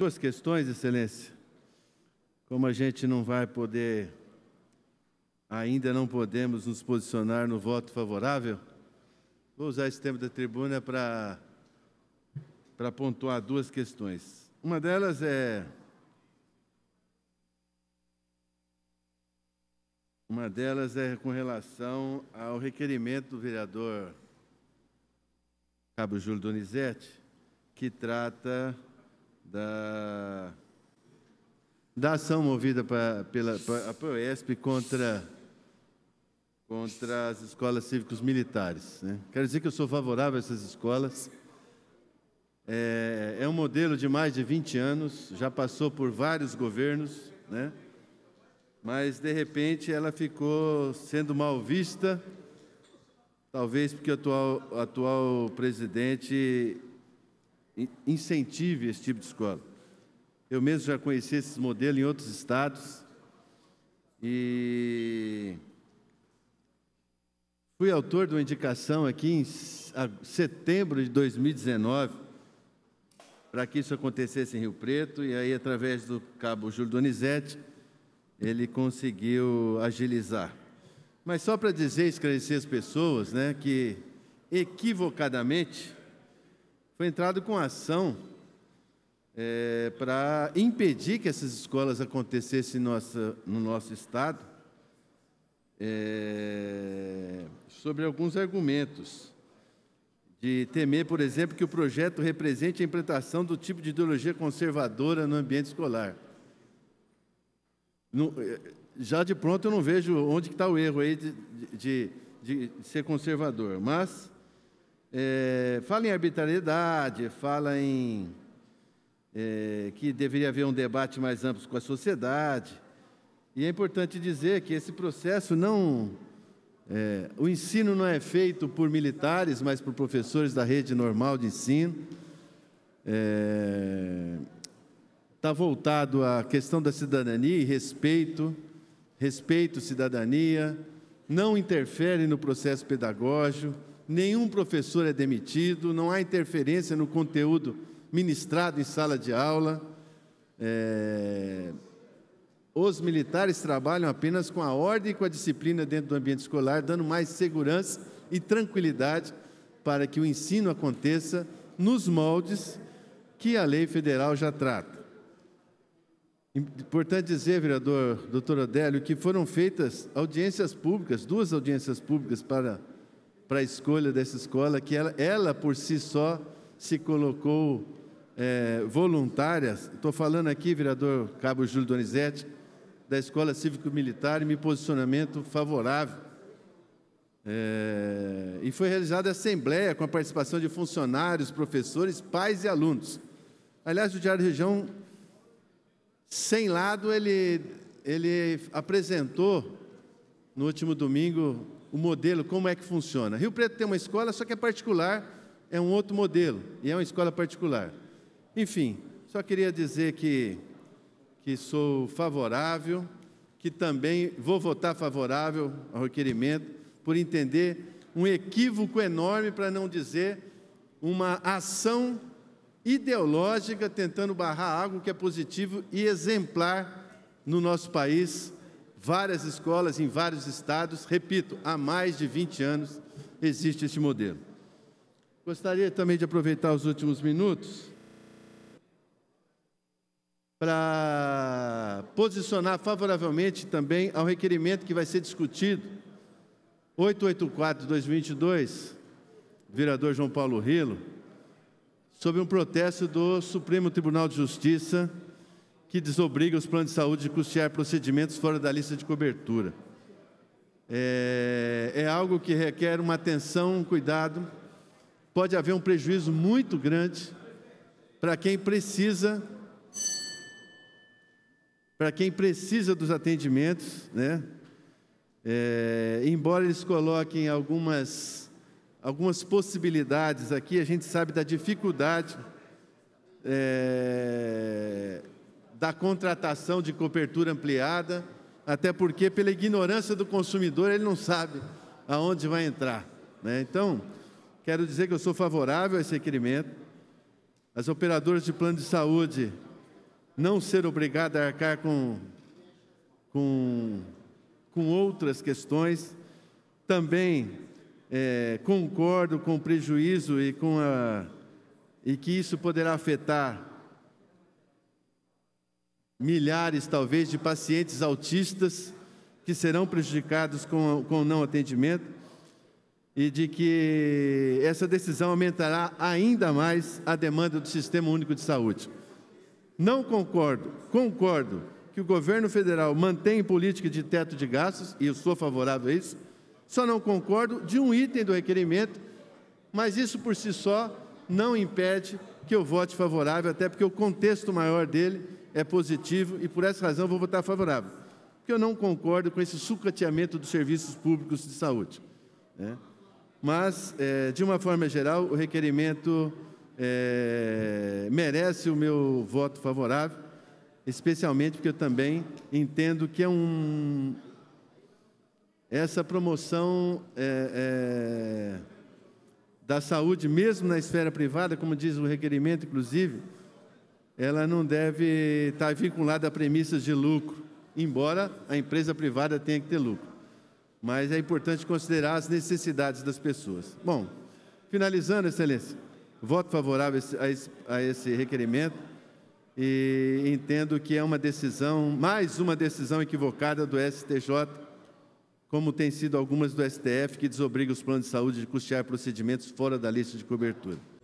duas questões, Excelência. Como a gente não vai poder, ainda não podemos nos posicionar no voto favorável, vou usar esse tempo da tribuna para, para pontuar duas questões. Uma delas é. Uma delas é com relação ao requerimento do vereador Cabo Júlio Donizete, que trata da, da ação movida pra, pela pra, a contra, contra as escolas cívicos militares. Né? Quero dizer que eu sou favorável a essas escolas. É, é um modelo de mais de 20 anos, já passou por vários governos, né? mas de repente ela ficou sendo mal vista, talvez porque o atual, atual presidente incentive esse tipo de escola. Eu mesmo já conheci esse modelo em outros estados e fui autor de uma indicação aqui em setembro de 2019 para que isso acontecesse em Rio Preto e aí através do cabo Júlio Donizete ele conseguiu agilizar. Mas só para dizer, esclarecer as pessoas, né, que equivocadamente foi entrado com ação é, para impedir que essas escolas acontecessem nossa, no nosso Estado, é, sobre alguns argumentos. De temer, por exemplo, que o projeto represente a implantação do tipo de ideologia conservadora no ambiente escolar. No, é, já de pronto eu não vejo onde está o erro aí de, de, de, de ser conservador, mas é, fala em arbitrariedade, fala em é, que deveria haver um debate mais amplo com a sociedade. E é importante dizer que esse processo não. É, o ensino não é feito por militares, mas por professores da rede normal de ensino. Está é, voltado à questão da cidadania e respeito, respeito, cidadania, não interfere no processo pedagógico nenhum professor é demitido, não há interferência no conteúdo ministrado em sala de aula. É... Os militares trabalham apenas com a ordem e com a disciplina dentro do ambiente escolar, dando mais segurança e tranquilidade para que o ensino aconteça nos moldes que a lei federal já trata. Importante dizer, vereador doutor Adélio, que foram feitas audiências públicas, duas audiências públicas para para a escolha dessa escola, que ela, ela por si só se colocou é, voluntária. Estou falando aqui, vereador Cabo Júlio Donizete, da Escola Cívico-Militar e me posicionamento favorável. É, e foi realizada a assembleia com a participação de funcionários, professores, pais e alunos. Aliás, o Diário Região, sem lado, ele, ele apresentou no último domingo o modelo, como é que funciona. Rio Preto tem uma escola, só que é particular, é um outro modelo, e é uma escola particular. Enfim, só queria dizer que, que sou favorável, que também vou votar favorável ao requerimento, por entender um equívoco enorme, para não dizer uma ação ideológica tentando barrar algo que é positivo e exemplar no nosso país Várias escolas em vários estados, repito, há mais de 20 anos existe este modelo. Gostaria também de aproveitar os últimos minutos para posicionar favoravelmente também ao requerimento que vai ser discutido, 884-2022, vereador João Paulo Rilo, sobre um protesto do Supremo Tribunal de Justiça que desobriga os planos de saúde de custear procedimentos fora da lista de cobertura. É, é algo que requer uma atenção, um cuidado. Pode haver um prejuízo muito grande para quem precisa para quem precisa dos atendimentos, né? É, embora eles coloquem algumas, algumas possibilidades aqui, a gente sabe da dificuldade é, da contratação de cobertura ampliada, até porque, pela ignorância do consumidor, ele não sabe aonde vai entrar. Né? Então, quero dizer que eu sou favorável a esse requerimento. As operadoras de plano de saúde não ser obrigadas a arcar com, com, com outras questões. Também é, concordo com o prejuízo e, com a, e que isso poderá afetar milhares, talvez, de pacientes autistas que serão prejudicados com, com o não atendimento e de que essa decisão aumentará ainda mais a demanda do Sistema Único de Saúde. Não concordo, concordo que o governo federal mantém política de teto de gastos, e eu sou favorável a isso, só não concordo de um item do requerimento, mas isso por si só não impede que eu vote favorável, até porque o contexto maior dele é positivo e por essa razão vou votar favorável. Porque eu não concordo com esse sucateamento dos serviços públicos de saúde. Né? Mas, é, de uma forma geral, o requerimento é, merece o meu voto favorável, especialmente porque eu também entendo que é um, essa promoção é, é, da saúde, mesmo na esfera privada, como diz o requerimento, inclusive, ela não deve estar tá vinculada a premissas de lucro, embora a empresa privada tenha que ter lucro. Mas é importante considerar as necessidades das pessoas. Bom, finalizando, Excelência, voto favorável a esse, requerimento e entendo que é uma decisão, mais uma decisão equivocada do STJ, como tem sido algumas do STF, que desobriga os planos de saúde de custear procedimentos fora da lista de cobertura.